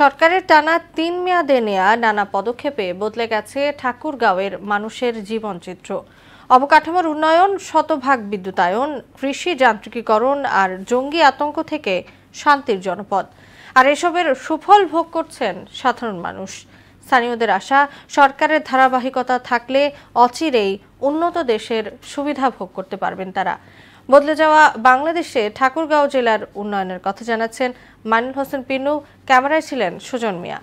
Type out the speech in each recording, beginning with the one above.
সরকারের টানা তিন মেয়াদে নেয়া নানা পদক্ষেপে বদলে গেছে ঠাকুরগাঁওয়ের মানুষের জীবনচিত্র অবকাঠামোর উন্নয়ন শতভাগ বিদ্যুতায়ন কৃষি যান্ত্রিকীকরণ আর জঙ্গি আতঙ্ক থেকে শান্তির জনপদ আর এসবের সুফল ভোগ করছেন সাধারণ মানুষ স্থানীয়দের আশা সরকারের ধারাবাহিকতা থাকলে অচিরেই উন্নত দেশের সুবিধা ভোগ করতে পারবেন তারা বদলে যাওয়া বাংলাদেশে ঠাকুরগাঁও জেলার উন্নয়নের কথা জানাচ্ছেন মানিন হোসেন পিনু ক্যামেরায় ছিলেন সুজন মিয়া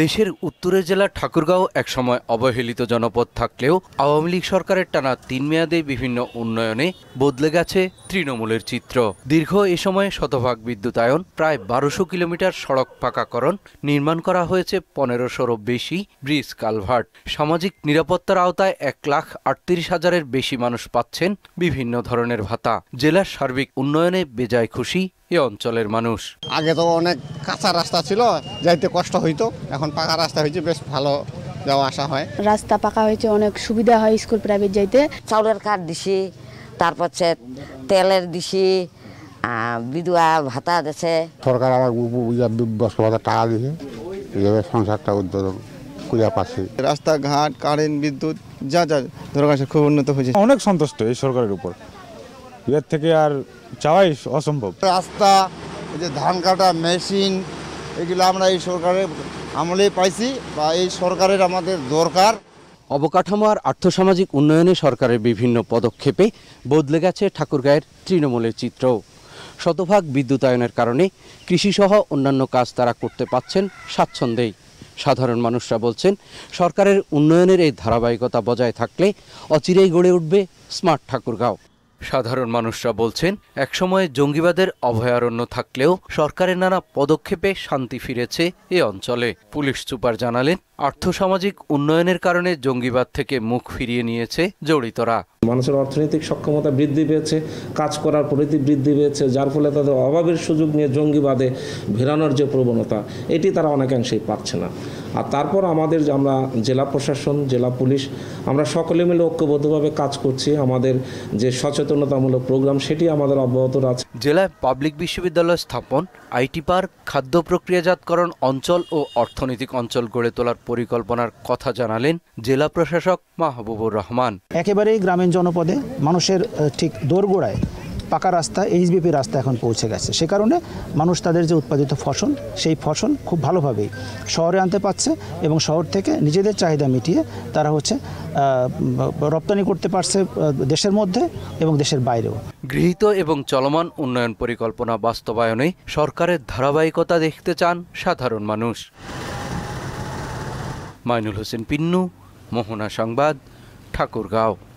দেশের উত্তরের জেলা ঠাকুরগাঁও একসময় অবহেলিত জনপদ থাকলেও আওয়ামী লীগ সরকারের টানা তিন মেয়াদে বিভিন্ন উন্নয়নে বদলে গেছে তৃণমূলের চিত্র দীর্ঘ এ সময়ে শতভাগ বিদ্যুতায়ন প্রায় বারোশো কিলোমিটার সড়ক পাকাকরণ নির্মাণ করা হয়েছে পনেরোশোরও বেশি ব্রিজ কালভার্ট সামাজিক নিরাপত্তার আওতায় এক লাখ আটত্রিশ হাজারের বেশি মানুষ পাচ্ছেন বিভিন্ন ধরনের ভাতা জেলার সার্বিক উন্নয়নে বেজায় খুশি অঞ্চলের মানুষ আগে তো অনেক কাঁচা রাস্তা ছিল যাইতে কষ্ট হইতো এখন পাকা রাস্তা হয়েছে বেশ ভালো যাওয়া আসা হয় রাস্তা পাকা হয়েছে অনেক সুবিধা হয় স্কুল প্রাইভেট যাইতে চাউলের কাঠ দিছি তারপর তেলের দিছি বিধবা ভাতা দিছে সরকার আমার টাকা দিছে এইভাবে সংসারটা উদ্বোধন খুঁজে পাচ্ছি রাস্তাঘাট কারেন্ট বিদ্যুৎ যা যা দরকার খুব উন্নত হয়েছে অনেক সন্তুষ্ট এই সরকারের উপর এর থেকে আর চাওয়াই অসম্ভব রাস্তা এই যে ধান কাটা মেশিন এগুলো আমরা এই সরকারের আমলে পাইছি বা এই সরকারের আমাদের দরকার অবকাঠামো আর আর্থসামাজিক উন্নয়নে সরকারের বিভিন্ন পদক্ষেপে বদলে গেছে ঠাকুরগাঁয়ের তৃণমূলের চিত্র শতভাগ বিদ্যুতায়নের কারণে কৃষিসহ অন্যান্য কাজ তারা করতে পাচ্ছেন স্বাচ্ছন্দ্যেই সাধারণ মানুষরা বলছেন সরকারের উন্নয়নের এই ধারাবাহিকতা বজায় থাকলে অচিরেই গড়ে উঠবে স্মার্ট ঠাকুরগাঁও সাধারণ মানুষরা বলছেন একসময়ে জঙ্গিবাদের অভয়ারণ্য থাকলেও সরকারের নানা পদক্ষেপে শান্তি ফিরেছে এ অঞ্চলে পুলিশ সুপার জানালেন আর্থসামাজিক উন্নয়নের কারণে জঙ্গিবাদ থেকে মুখ ফিরিয়ে নিয়েছে জড়িতরা মানুষের অর্থনৈতিক সক্ষমতা বৃদ্ধি পেয়েছে কাজ করার প্রবৃত্তি বৃদ্ধি পেয়েছে যার ফলে তাদের অভাবের সুযোগ নিয়ে জঙ্গিবাদে ভেরানোর যে প্রবণতা এটি তারা অনেকাংশেই পাচ্ছে না আর তারপর আমাদের আমরা জেলা প্রশাসন জেলা পুলিশ আমরা সকলে মিলে ঐক্যবদ্ধভাবে কাজ করছি আমাদের যে সচেতনতামূলক প্রোগ্রাম সেটি আমাদের অব্যাহত আছে জেলায় পাবলিক বিশ্ববিদ্যালয় স্থাপন আইটি পার্ক খাদ্য প্রক্রিয়াজাতকরণ অঞ্চল ও অর্থনৈতিক অঞ্চল গড়ে তোলার পরিকল্পনার কথা জানালেন জেলা প্রশাসক মাহবুবুর রহমান একেবারেই গ্রামীণ জনপদে মানুষের ঠিক দোরগোড়ায় পাকা রাস্তা এইচবিপি রাস্তা এখন পৌঁছে গেছে সে কারণে মানুষ তাদের যে উৎপাদিত ফসল সেই ফসল খুব ভালোভাবেই শহরে আনতে পারছে এবং শহর থেকে নিজেদের চাহিদা মিটিয়ে তারা হচ্ছে রপ্তানি করতে পারছে দেশের মধ্যে এবং দেশের বাইরেও গৃহীত এবং চলমান উন্নয়ন পরিকল্পনা বাস্তবায়নে সরকারের ধারাবাহিকতা দেখতে চান সাধারণ মানুষ মাইনুল হোসেন পিন্নু মোহনা সংবাদ ঠাকুরগাঁও